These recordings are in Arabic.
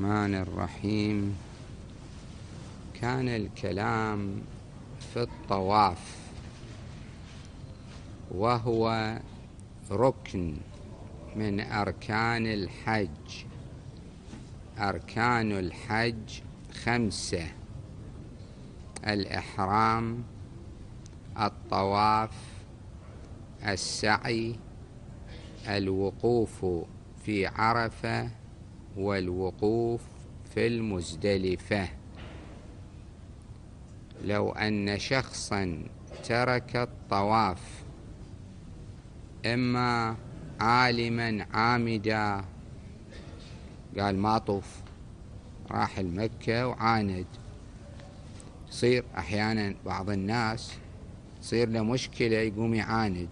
الرحمن الرحيم كان الكلام في الطواف وهو ركن من أركان الحج أركان الحج خمسة الإحرام الطواف السعي الوقوف في عرفه والوقوف في المزدلفة لو أن شخصا ترك الطواف إما عالما عامدا قال ما طوف راح المكة وعاند يصير أحيانا بعض الناس تصير له مشكلة يقوم يعاند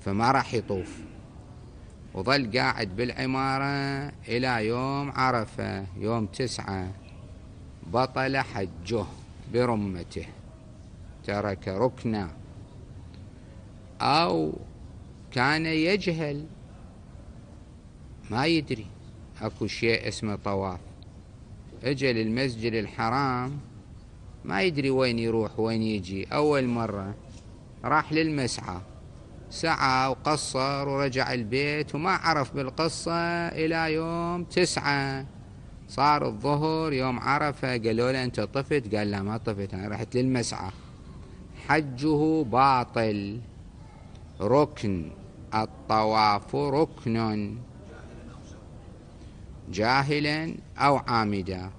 فما راح يطوف وظل قاعد بالعمارة إلى يوم عرفة يوم تسعة بطل حجه برمته ترك ركنا أو كان يجهل ما يدري اكو شيء اسمه طواف أجل للمسجد الحرام ما يدري وين يروح وين يجي اول مره راح للمسعى سعى وقصر ورجع البيت وما عرف بالقصة إلى يوم تسعة صار الظهر يوم عرفة قالوا له أنت طفت قال لا ما طفت أنا رحت للمسعى حجه باطل ركن الطواف ركن جاهلا أو عامدا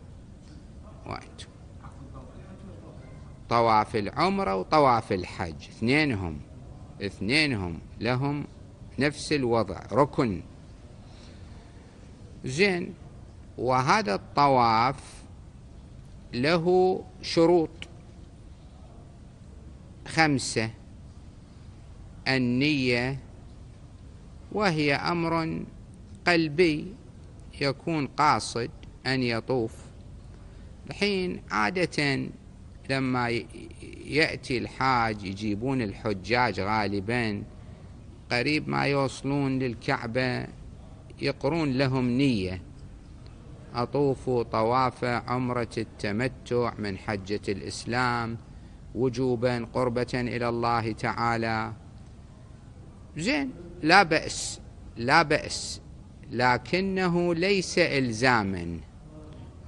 طواف العمرة وطواف الحج اثنينهم اثنينهم لهم نفس الوضع ركن زين وهذا الطواف له شروط خمسة النية وهي أمر قلبي يكون قاصد أن يطوف الحين عادة لما يأتي الحاج يجيبون الحجاج غالبا قريب ما يوصلون للكعبة يقرون لهم نية أطوفوا طواف عمرة التمتع من حجة الإسلام وجوبا قربة إلى الله تعالى زين لا بأس لا بأس لكنه ليس إلزاما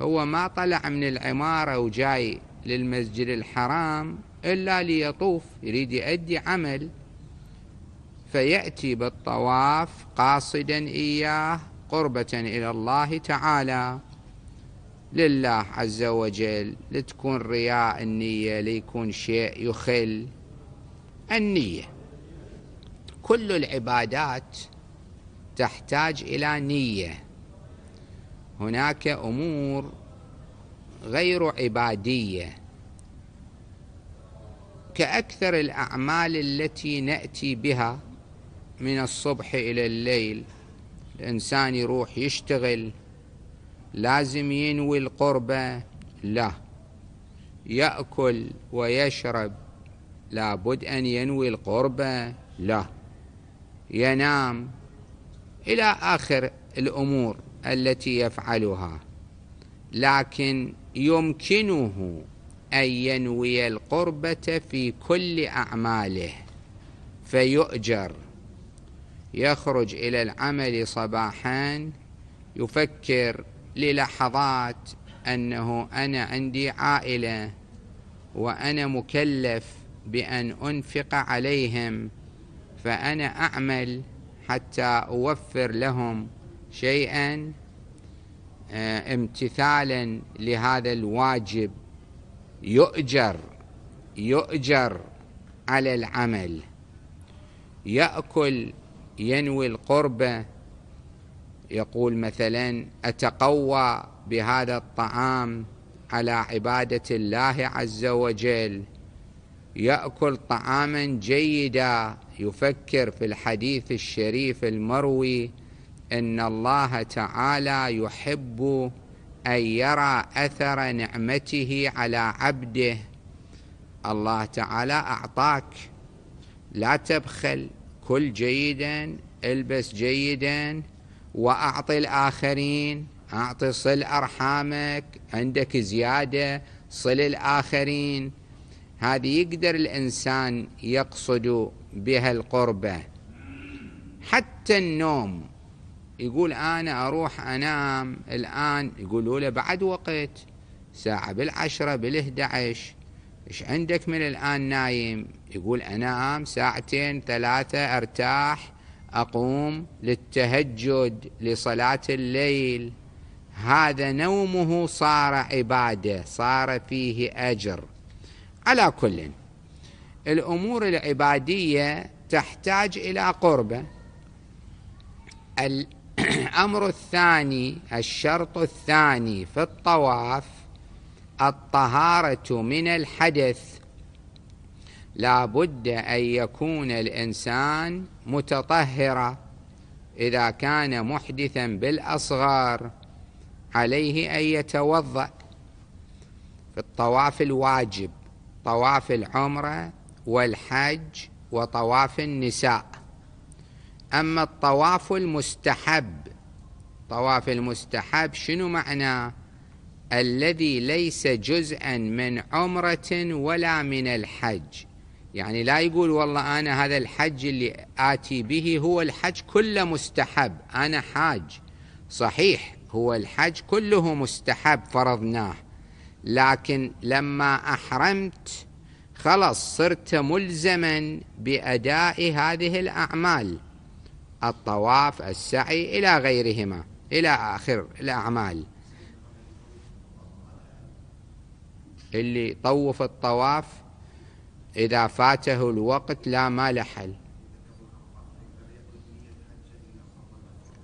هو ما طلع من العمارة وجاي للمسجد الحرام إلا ليطوف يريد يؤدي عمل فيأتي بالطواف قاصدا إياه قربة إلى الله تعالى لله عز وجل لتكون رياء النية ليكون شيء يخل النية كل العبادات تحتاج إلى نية هناك أمور غير عباديه كأكثر الأعمال التي نأتي بها من الصبح إلى الليل الإنسان يروح يشتغل لازم ينوي القربة لا يأكل ويشرب لابد أن ينوي القربة لا ينام إلى آخر الأمور التي يفعلها لكن يمكنه أن ينوي القربة في كل أعماله فيؤجر يخرج إلى العمل صباحا يفكر للحظات أنه أنا عندي عائلة وأنا مكلف بأن أنفق عليهم فأنا أعمل حتى أوفر لهم شيئا آه، امتثالا لهذا الواجب يؤجر يؤجر على العمل يأكل ينوي القربة يقول مثلا أتقوى بهذا الطعام على عبادة الله عز وجل يأكل طعاما جيدا يفكر في الحديث الشريف المروي إن الله تعالى يحب أن يرى أثر نعمته على عبده الله تعالى أعطاك لا تبخل كل جيدا البس جيدا وأعطي الآخرين أعطي صل أرحامك عندك زيادة صل الآخرين هذه يقدر الإنسان يقصد بها القربة حتى النوم يقول أنا أروح أنام الآن يقولوا له بعد وقت ساعة بالعشرة بالإحدى عشر إيش عندك من الآن نايم يقول أنام ساعتين ثلاثة أرتاح أقوم للتهجد لصلاة الليل هذا نومه صار عبادة صار فيه أجر على كل الأمور العبادية تحتاج إلى قربة الأمر الثاني الشرط الثاني في الطواف الطهارة من الحدث لا بد أن يكون الإنسان متطهرا إذا كان محدثا بالأصغار عليه أن يتوضأ في الطواف الواجب طواف العمرة والحج وطواف النساء أما الطواف المستحب طواف المستحب شنو معناه الذي ليس جزءا من عمرة ولا من الحج يعني لا يقول والله أنا هذا الحج اللي آتي به هو الحج كله مستحب أنا حاج صحيح هو الحج كله مستحب فرضناه لكن لما أحرمت خلص صرت ملزما بأداء هذه الأعمال الطواف السعي إلى غيرهما إلى آخر الأعمال اللي طوف الطواف إذا فاته الوقت لا ما لحل حل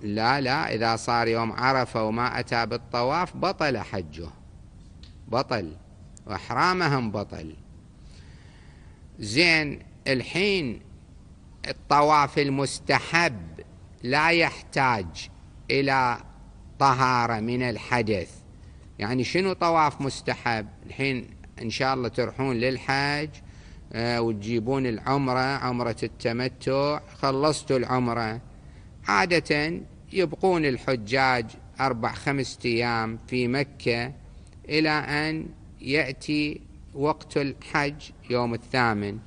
لا لا إذا صار يوم عرفة وما أتى بالطواف بطل حجه بطل وإحرامهم بطل زين الحين الطواف المستحب لا يحتاج إلى طهارة من الحدث يعني شنو طواف مستحب الحين إن شاء الله تروحون للحاج آه، وتجيبون العمرة عمرة التمتع خلصتوا العمرة عادة يبقون الحجاج أربع خمس أيام في مكة إلى أن يأتي وقت الحج يوم الثامن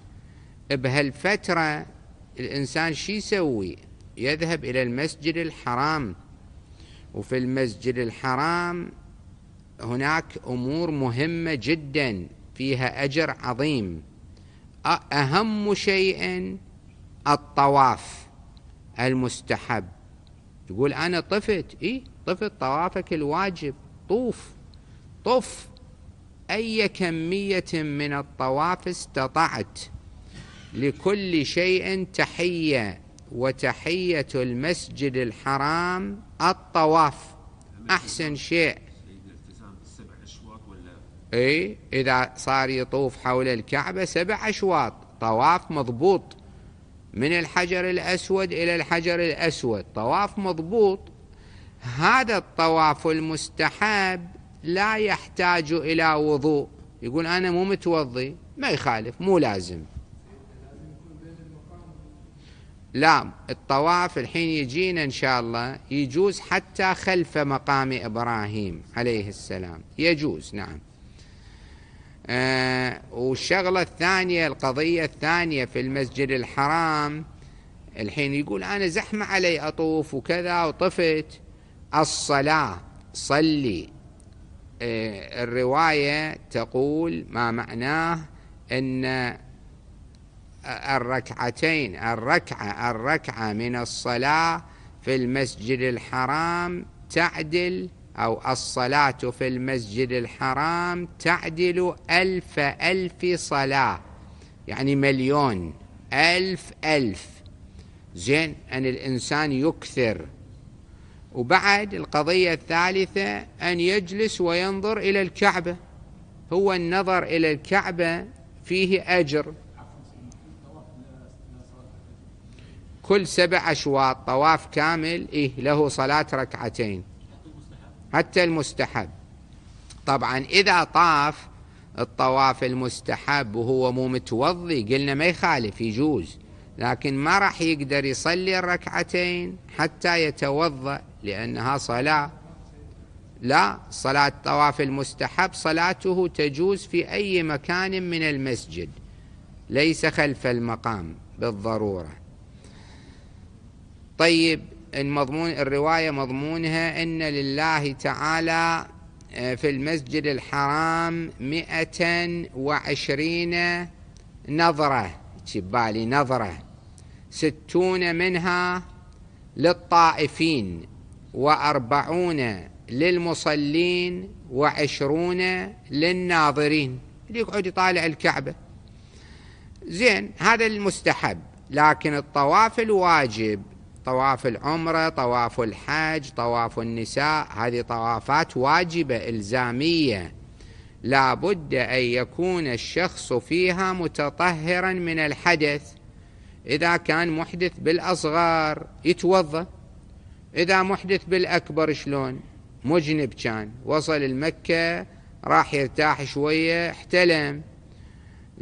بهالفترة الإنسان شي يسوي يذهب إلى المسجد الحرام وفي المسجد الحرام هناك أمور مهمة جدا فيها أجر عظيم أهم شيء الطواف المستحب يقول أنا طفت إيه طفت طوافك الواجب طوف طف أي كمية من الطواف استطعت لكل شيء تحية وتحية المسجد الحرام الطواف أحسن شيء اي اذا صار يطوف حول الكعبه سبع اشواط طواف مضبوط من الحجر الاسود الى الحجر الاسود طواف مضبوط هذا الطواف المستحب لا يحتاج الى وضوء يقول انا مو متوضي ما يخالف مو لازم لا الطواف الحين يجينا إن شاء الله يجوز حتى خلف مقام إبراهيم عليه السلام يجوز نعم آه والشغلة الثانية القضية الثانية في المسجد الحرام الحين يقول أنا زحمة علي أطوف وكذا وطفت الصلاة صلي آه الرواية تقول ما معناه أن الركعتين الركعة الركعة من الصلاة في المسجد الحرام تعدل أو الصلاة في المسجد الحرام تعدل ألف ألف صلاة يعني مليون ألف ألف زين أن الإنسان يكثر وبعد القضية الثالثة أن يجلس وينظر إلى الكعبة هو النظر إلى الكعبة فيه أجر كل سبع أشواط طواف كامل إيه له صلاة ركعتين حتى المستحب طبعا إذا طاف الطواف المستحب وهو مو متوضي قلنا ما يخالف يجوز لكن ما راح يقدر يصلي الركعتين حتى يتوضأ لأنها صلاة لا صلاة الطواف المستحب صلاته تجوز في أي مكان من المسجد ليس خلف المقام بالضروره طيب المضمون الرواية مضمونها أن لله تعالى آه، في المسجد الحرام مئة وعشرين نظرة تبالي نظرة ستون منها للطائفين وأربعون للمصلين وعشرون للناظرين اللي يقعد يطالع الكعبة زين هذا المستحب لكن الطواف الواجب طواف العمرة طواف الحج طواف النساء هذه طوافات واجبة إلزامية لا بد أن يكون الشخص فيها متطهرا من الحدث إذا كان محدث بالأصغر يتوضأ إذا محدث بالأكبر شلون مجنب كان وصل المكة راح يرتاح شوية احتلم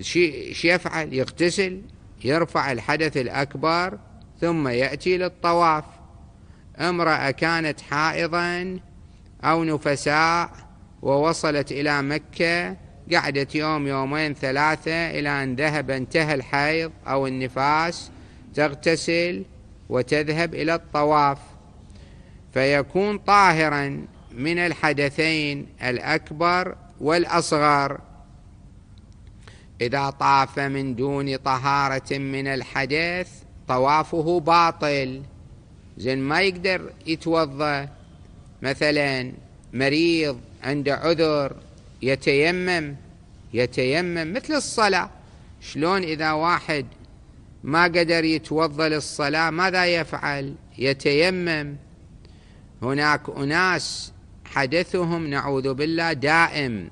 شي, شي يفعل يغتسل يرفع الحدث الأكبر ثم يأتي للطواف امرأة كانت حائضا أو نفساء ووصلت إلى مكة قعدت يوم يومين ثلاثة إلى أن ذهب انتهى الحيض أو النفاس تغتسل وتذهب إلى الطواف فيكون طاهرا من الحدثين الأكبر والأصغر إذا طاف من دون طهارة من الحدث طوافه باطل زين ما يقدر يتوضا مثلا مريض عنده عذر يتيمم يتيمم مثل الصلاة شلون إذا واحد ما قدر يتوضا للصلاة ماذا يفعل يتيمم هناك أناس حدثهم نعوذ بالله دائم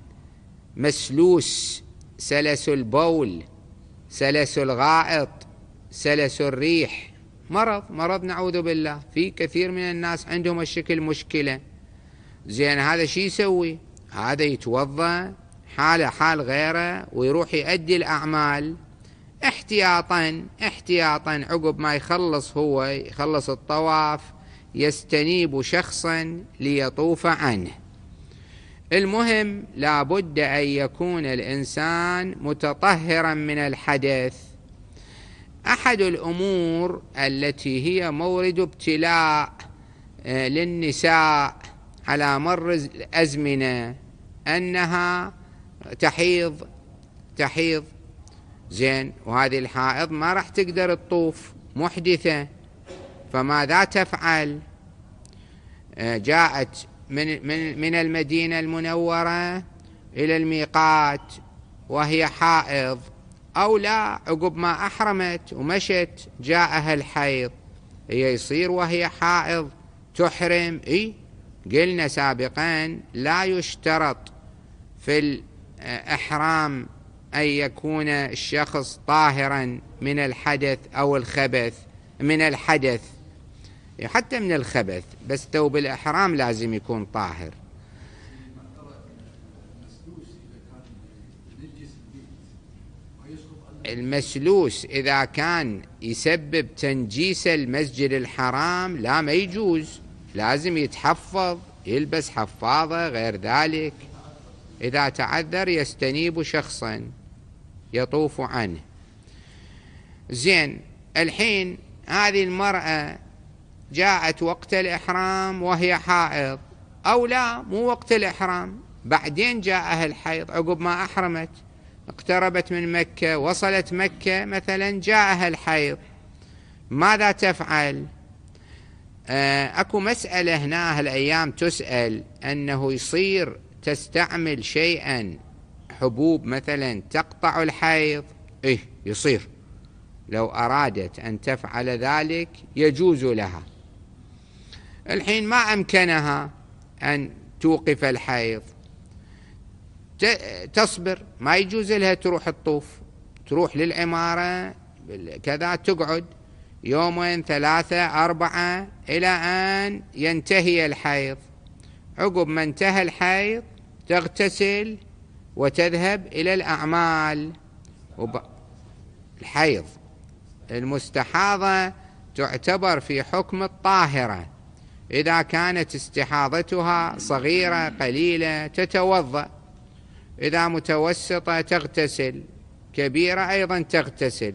مسلوس سلس البول سلس الغائط سلس الريح مرض مرض نعوذ بالله في كثير من الناس عندهم الشكل مشكلة زين هذا شو يسوي هذا يتوضأ حاله حال غيره ويروح يؤدي الأعمال احتياطا احتياطا عقب ما يخلص هو يخلص الطواف يستنيب شخصا ليطوف عنه المهم لابد أن يكون الإنسان متطهرا من الحدث أحد الأمور التي هي مورد ابتلاء آه، للنساء على مر الأزمنة أنها تحيض تحيض زين وهذه الحائض ما راح تقدر تطوف محدثة فماذا تفعل آه، جاءت من, من, من المدينة المنورة إلى الميقات وهي حائض أو لا عقب ما أحرمت ومشت جاءها الحيض هي يصير وهي حائض تحرم إي قلنا سابقا لا يشترط في الإحرام أن يكون الشخص طاهرا من الحدث أو الخبث من الحدث حتى من الخبث بس تو بالإحرام لازم يكون طاهر المسلوس إذا كان يسبب تنجيس المسجد الحرام لا ما يجوز لازم يتحفظ يلبس حفاظة غير ذلك إذا تعذر يستنيب شخصا يطوف عنه زين الحين هذه المرأة جاءت وقت الإحرام وهي حائض أو لا مو وقت الإحرام بعدين جاءها الحيض عقب ما أحرمت اقتربت من مكة وصلت مكة مثلا جاءها الحيض ماذا تفعل آه، أكو مسألة هنا هالأيام تسأل أنه يصير تستعمل شيئا حبوب مثلا تقطع الحيض إيه يصير لو أرادت أن تفعل ذلك يجوز لها الحين ما أمكنها أن توقف الحيض تصبر ما يجوز لها تروح تطوف تروح للعمارة كذا تقعد يومين ثلاثة أربعة إلى أن ينتهي الحيض عقب ما انتهى الحيض تغتسل وتذهب إلى الأعمال وب... الحيض المستحاضة تعتبر في حكم الطاهرة إذا كانت استحاضتها صغيرة قليلة تتوضأ إذا متوسطة تغتسل كبيرة أيضا تغتسل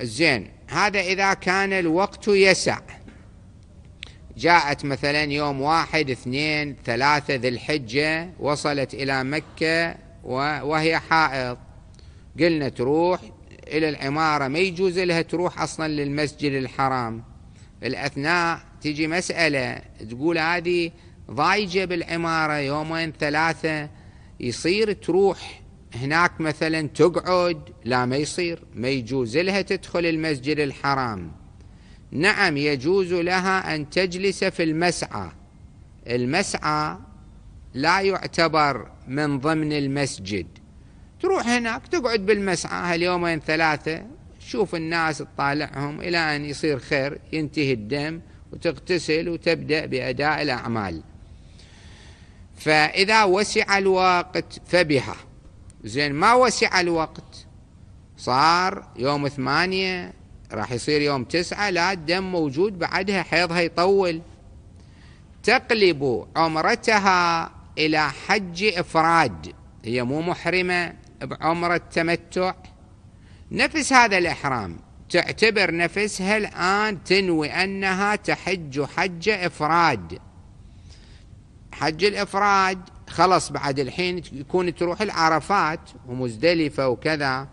زين هذا إذا كان الوقت يسع جاءت مثلا يوم واحد اثنين ثلاثة ذي الحجة وصلت إلى مكة وهي حائض قلنا تروح إلى العمارة ما يجوز لها تروح أصلا للمسجد الحرام الأثناء تجي مسألة تقول هذه ضايجه بالعماره يومين ثلاثه يصير تروح هناك مثلا تقعد لا ما يصير ما يجوز لها تدخل المسجد الحرام نعم يجوز لها ان تجلس في المسعى المسعى لا يعتبر من ضمن المسجد تروح هناك تقعد بالمسعى هاليومين ثلاثه شوف الناس تطالعهم الى ان يصير خير ينتهي الدم وتغتسل وتبدا باداء الاعمال فإذا وسع الوقت فبها زين ما وسع الوقت صار يوم ثمانية راح يصير يوم تسعة لا الدم موجود بعدها حيضها يطول تقلب عمرتها إلى حج إفراد هي مو محرمة بعمرة تمتع نفس هذا الإحرام تعتبر نفسها الآن تنوي أنها تحج حج إفراد حج الإفراد خلص بعد الحين يكون تروح العرفات ومزدلفة وكذا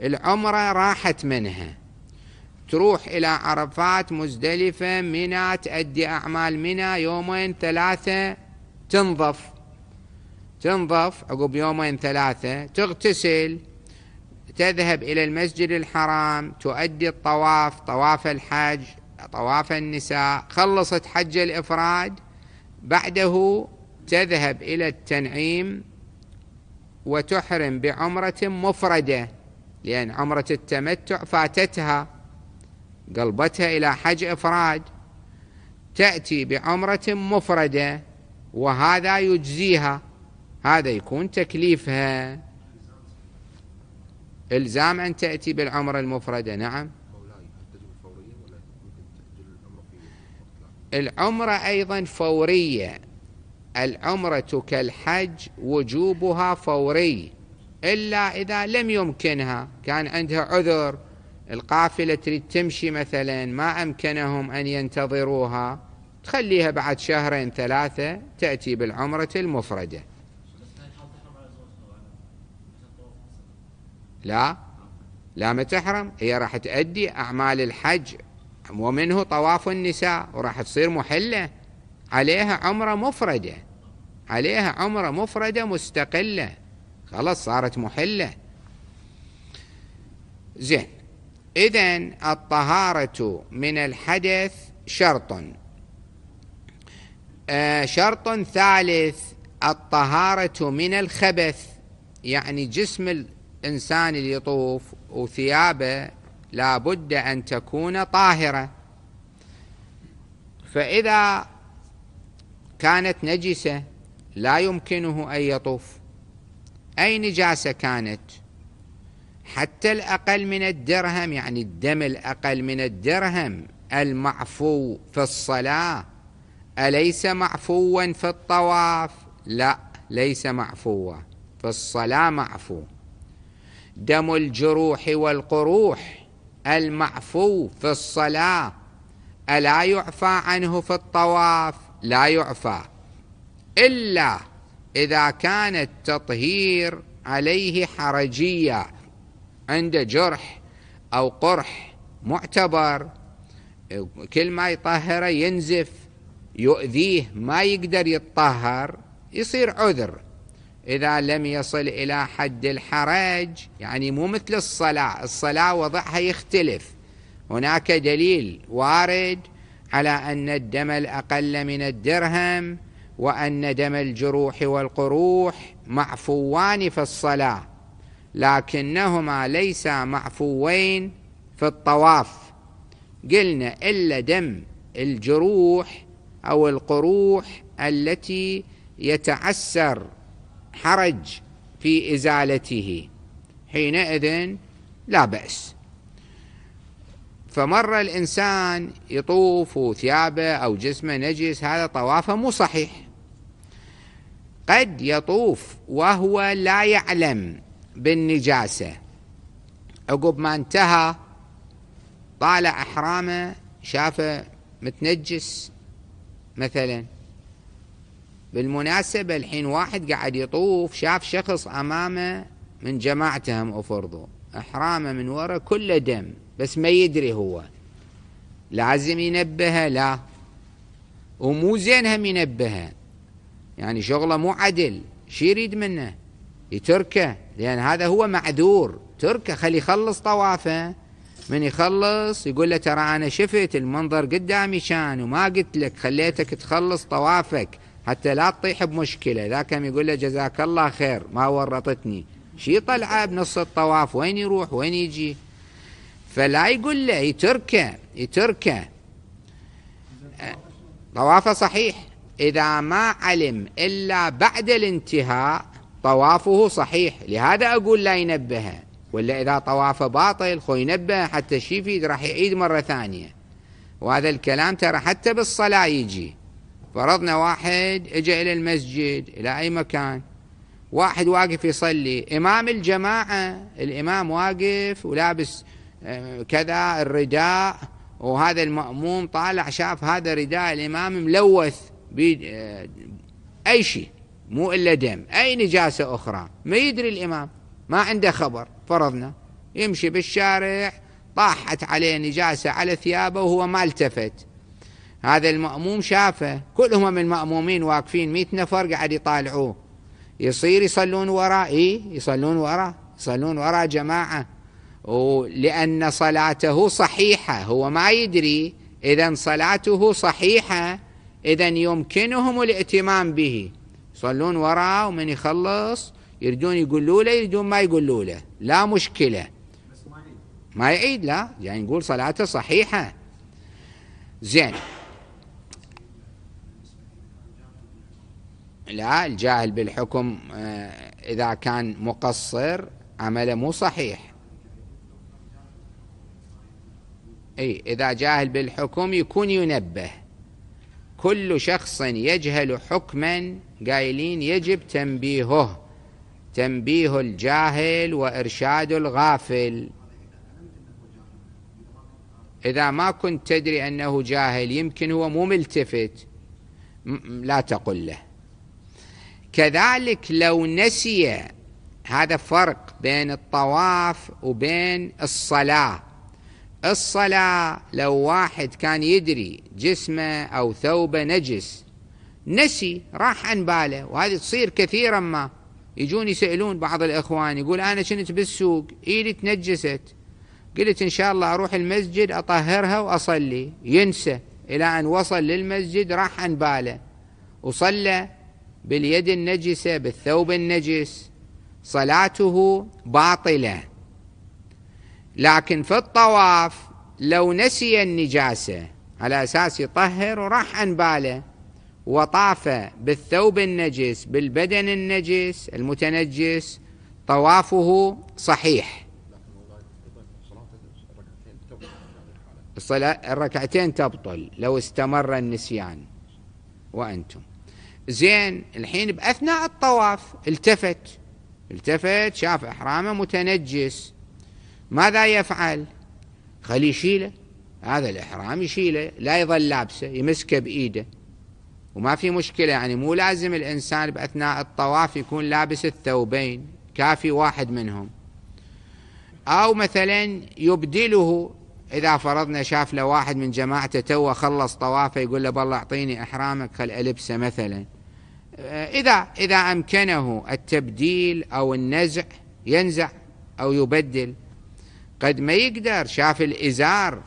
العمرة راحت منها تروح إلى عرفات مزدلفة منى تأدي أعمال منى يومين ثلاثة تنظف تنظف عقب يومين ثلاثة تغتسل تذهب إلى المسجد الحرام تؤدي الطواف طواف الحج طواف النساء خلصت حج الإفراد بعده تذهب إلى التنعيم وتحرم بعمرة مفردة لأن عمرة التمتع فاتتها قلبتها إلى حج إفراد تأتي بعمرة مفردة وهذا يجزيها هذا يكون تكليفها إلزام أن تأتي بالعمرة المفردة نعم العمرة أيضا فورية العمرة كالحج وجوبها فوري إلا إذا لم يمكنها كان عندها عذر القافلة تريد تمشي مثلا ما أمكنهم أن ينتظروها تخليها بعد شهرين ثلاثة تأتي بالعمرة المفردة لا لا ما تحرم هي راح تؤدي أعمال الحج نعم. ومنه طواف النساء وراح تصير محلة عليها عمرة مفردة عليها عمرة مفردة مستقلة خلاص صارت محلة زين إذا الطهارة من الحدث شرط آه شرط ثالث الطهارة من الخبث يعني جسم الإنسان اللي يطوف وثيابه لا بد أن تكون طاهرة فإذا كانت نجسة لا يمكنه أن يطوف أي نجاسة كانت حتى الأقل من الدرهم يعني الدم الأقل من الدرهم المعفو في الصلاة أليس معفوا في الطواف لا ليس معفوا في الصلاة معفو دم الجروح والقروح المعفو في الصلاة ألا يعفى عنه في الطواف لا يعفى إلا إذا كان التطهير عليه حرجية عند جرح أو قرح معتبر كل ما يطهره ينزف يؤذيه ما يقدر يتطهر يصير عذر إذا لم يصل إلى حد الحرج يعني مو مثل الصلاة الصلاة وضعها يختلف هناك دليل وارد على أن الدم الأقل من الدرهم وأن دم الجروح والقروح معفوان في الصلاة لكنهما ليسا معفوين في الطواف قلنا إلا دم الجروح أو القروح التي يتعسر حرج في إزالته حينئذ لا بأس فمر الإنسان يطوف ثيابه أو جسمه نجس هذا طوافه مو صحيح قد يطوف وهو لا يعلم بالنجاسة عقب ما انتهى طالع أحرامه شافه متنجس مثلاً بالمناسبة الحين واحد قاعد يطوف شاف شخص أمامه من جماعتهم أفرضوا إحرامه من وراء كله دم بس ما يدري هو لازم ينبهه لا ومو زين هم ينبهه يعني شغله مو عدل شي يريد منه يتركه لأن هذا هو معذور تركه خلي يخلص طوافه من يخلص يقول له ترى أنا شفت المنظر قدامي كان وما قلت لك خليتك تخلص طوافك حتى لا تطيح بمشكلة ذاك يقول له جزاك الله خير ما ورطتني شي طلعه بنص الطواف وين يروح وين يجي فلا يقول له يتركه يتركه طوافه صحيح إذا ما علم إلا بعد الانتهاء طوافه صحيح لهذا أقول لا ينبهه ولا إذا طوافه باطل خو ينبهه حتى شي يفيد راح يعيد مرة ثانية وهذا الكلام ترى حتى بالصلاة يجي فرضنا واحد اجى الى المسجد الى اي مكان واحد واقف يصلي امام الجماعه الامام واقف ولابس آه، كذا الرداء وهذا المأموم طالع شاف هذا رداء الامام ملوث آه، اي شيء مو الا دم اي نجاسه اخرى ما يدري الامام ما عنده خبر فرضنا يمشي بالشارع طاحت عليه نجاسه على ثيابه وهو ما التفت هذا المأموم شافه كلهم من المأمومين واقفين مئة نفر قاعد يطالعوه يصير يصلون وراه إيه يصلون وراه يصلون وراه جماعة لأن صلاته صحيحة هو ما يدري إذا صلاته صحيحة إذا يمكنهم الائتمام به يصلون وراه ومن يخلص يريدون يقولوا له يريدون ما يقولوا له لا مشكلة ما يعيد لا يعني نقول صلاته صحيحة زين لا الجاهل بالحكم آه، إذا كان مقصر عمله مو صحيح أي إذا جاهل بالحكم يكون ينبه كل شخص يجهل حكما قايلين يجب تنبيهه تنبيه الجاهل وإرشاد الغافل إذا ما كنت تدري أنه جاهل يمكن هو مو ملتفت لا تقل له كذلك لو نسي هذا فرق بين الطواف وبين الصلاة الصلاة لو واحد كان يدري جسمه أو ثوبه نجس نسي راح عن باله وهذه تصير كثيرا ما يجون يسألون بعض الإخوان يقول أنا كنت بالسوق إيدي تنجست قلت إن شاء الله أروح المسجد أطهرها وأصلي ينسى إلى أن وصل للمسجد راح عن باله وصلى باليد النجسة بالثوب النجس صلاته باطلة لكن في الطواف لو نسي النجاسة على أساس يطهر وراح عن باله وطاف بالثوب النجس بالبدن النجس المتنجس طوافه صحيح الركعتين تبطل لو استمر النسيان وأنتم زين الحين بأثناء الطواف التفت التفت شاف إحرامه متنجس ماذا يفعل خليه يشيله هذا الإحرام يشيله لا يظل لابسه يمسكه بإيده وما في مشكلة يعني مو لازم الإنسان بأثناء الطواف يكون لابس الثوبين كافي واحد منهم أو مثلا يبدله إذا فرضنا شاف له واحد من جماعته توه خلص طوافه يقول له بالله أعطيني إحرامك خل ألبسه مثلا آه، إذا إذا أمكنه التبديل أو النزع ينزع أو يبدل قد ما يقدر شاف الإزار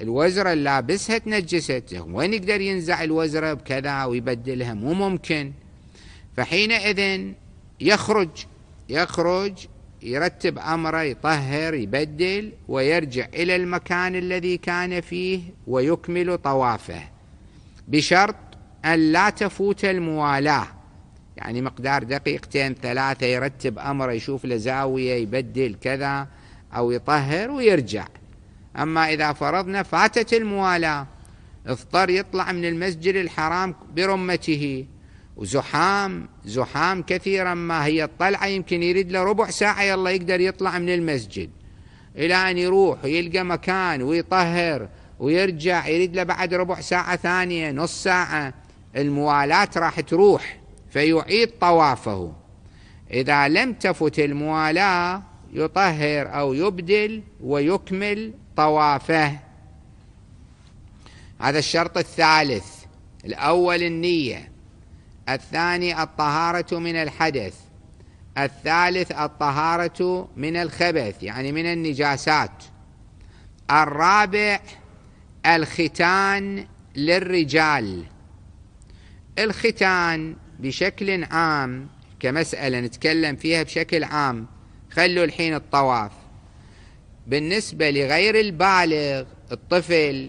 الوزرة اللي لابسها تنجست وين يقدر ينزع الوزرة بكذا ويبدلها مو ممكن فحينئذ يخرج يخرج يرتب أمره يطهر يبدل ويرجع إلى المكان الذي كان فيه ويكمل طوافه بشرط أن لا تفوت الموالاة يعني مقدار دقيقتين ثلاثة يرتب أمره يشوف له زاوية يبدل كذا أو يطهر ويرجع أما إذا فرضنا فاتت الموالاة اضطر يطلع من المسجد الحرام برمته وزحام زحام كثيرا ما هي الطلعة يمكن يريد له ربع ساعة يلا يقدر يطلع من المسجد إلى أن يروح ويلقى مكان ويطهر ويرجع يريد له بعد ربع ساعة ثانية نص ساعة الموالاة راح تروح فيعيد طوافه إذا لم تفت الموالاة يطهر أو يبدل ويكمل طوافه هذا الشرط الثالث الأول النية الثاني الطهارة من الحدث الثالث الطهارة من الخبث يعني من النجاسات الرابع الختان للرجال الختان بشكل عام كمسألة نتكلم فيها بشكل عام خلوا الحين الطواف بالنسبة لغير البالغ الطفل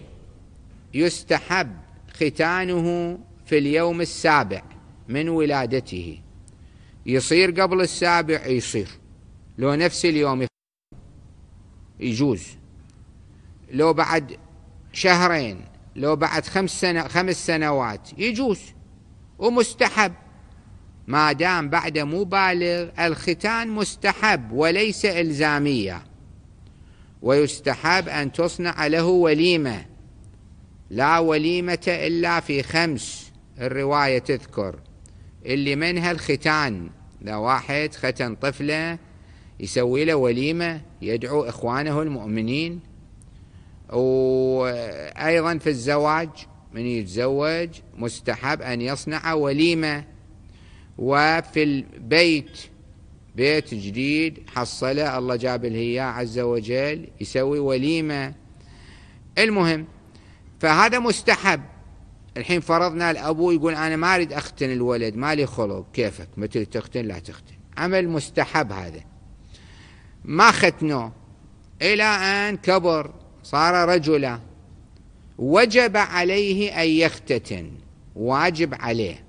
يستحب ختانه في اليوم السابع من ولادته يصير قبل السابع يصير لو نفس اليوم يجوز لو بعد شهرين لو بعد خمس سنة خمس سنوات يجوز ومستحب ما دام بعد مبالغ الختان مستحب وليس إلزامية ويستحب أن تصنع له وليمة لا وليمة إلا في خمس الرواية تذكر اللي منها الختان إذا واحد ختن طفله يسوي له وليمة يدعو إخوانه المؤمنين وأيضا في الزواج من يتزوج مستحب أن يصنع وليمة وفي البيت بيت جديد حصله الله جاب له إياه عز وجل يسوي وليمة المهم فهذا مستحب الحين فرضنا الأبو يقول أنا ما أريد أختن الولد ما لي خلق كيفك مثل تختن لا تختن عمل مستحب هذا ما ختنه إلى أن كبر صار رجلا وجب عليه أن يختتن واجب عليه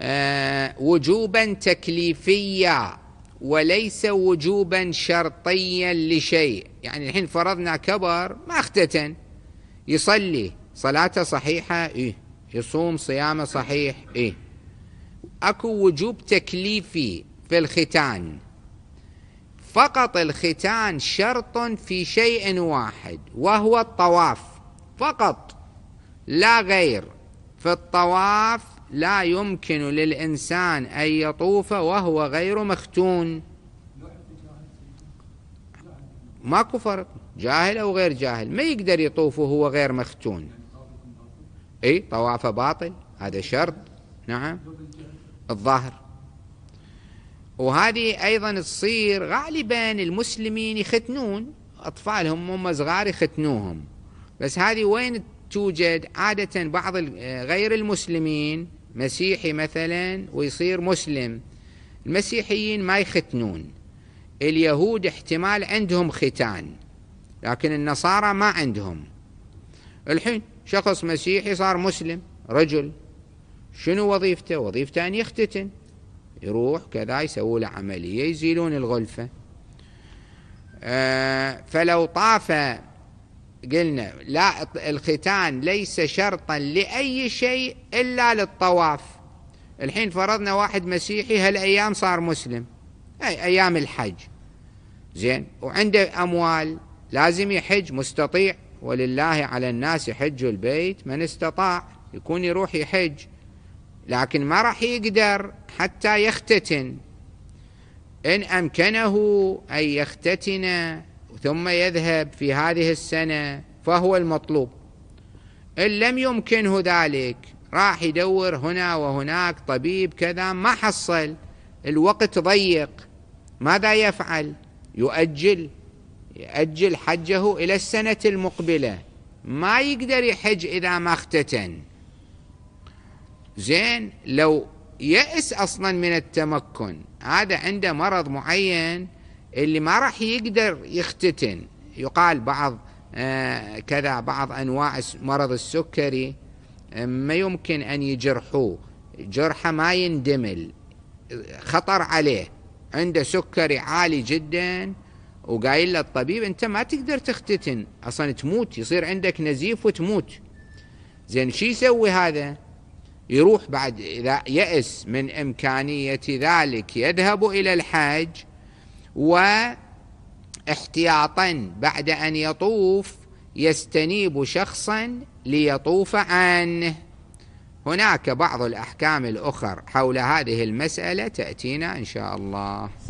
أه وجوبا تكليفيا وليس وجوبا شرطيا لشيء يعني الحين فرضنا كبر ما اختتن يصلي صلاته صحيحة إيه يصوم صيامه صحيح إيه اكو وجوب تكليفي في الختان فقط الختان شرط في شيء واحد وهو الطواف فقط لا غير في الطواف لا يمكن للإنسان أن يطوف وهو غير مختون ماكو فرق جاهل أو غير جاهل ما يقدر يطوف وهو غير مختون اي طوافه باطل هذا شرط نعم الظاهر وهذه أيضا تصير غالبا المسلمين يختنون أطفالهم هم صغار يختنوهم بس هذه وين توجد عادة بعض آه، غير المسلمين مسيحي مثلا ويصير مسلم المسيحيين ما يختنون اليهود احتمال عندهم ختان لكن النصارى ما عندهم الحين شخص مسيحي صار مسلم رجل شنو وظيفته وظيفته أن يختتن يروح كذا يسووا له عملية يزيلون الغلفة آه، فلو طاف قلنا لا الختان ليس شرطا لأي شيء إلا للطواف الحين فرضنا واحد مسيحي هالأيام صار مسلم أي أيام الحج زين وعنده أموال لازم يحج مستطيع ولله على الناس حج البيت من استطاع يكون يروح يحج لكن ما راح يقدر حتى يختتن إن أمكنه أن يختتن ثم يذهب في هذه السنة فهو المطلوب إن لم يمكنه ذلك راح يدور هنا وهناك طبيب كذا ما حصل الوقت ضيق ماذا يفعل يؤجل يؤجل حجه إلى السنة المقبلة ما يقدر يحج إذا ما اختتن زين لو يأس أصلا من التمكن هذا عنده مرض معين اللي ما راح يقدر يختتن يقال بعض آه، كذا بعض أنواع مرض السكري آه، ما يمكن أن يجرحوه جرحه ما يندمل خطر عليه عنده سكري عالي جدا وقايل له الطبيب انت ما تقدر تختتن اصلا تموت يصير عندك نزيف وتموت زين شو يسوي هذا يروح بعد إذا يأس من إمكانية ذلك يذهب إلى الحاج واحتياطا بعد أن يطوف يستنيب شخصا ليطوف عنه هناك بعض الأحكام الأخر حول هذه المسألة تأتينا إن شاء الله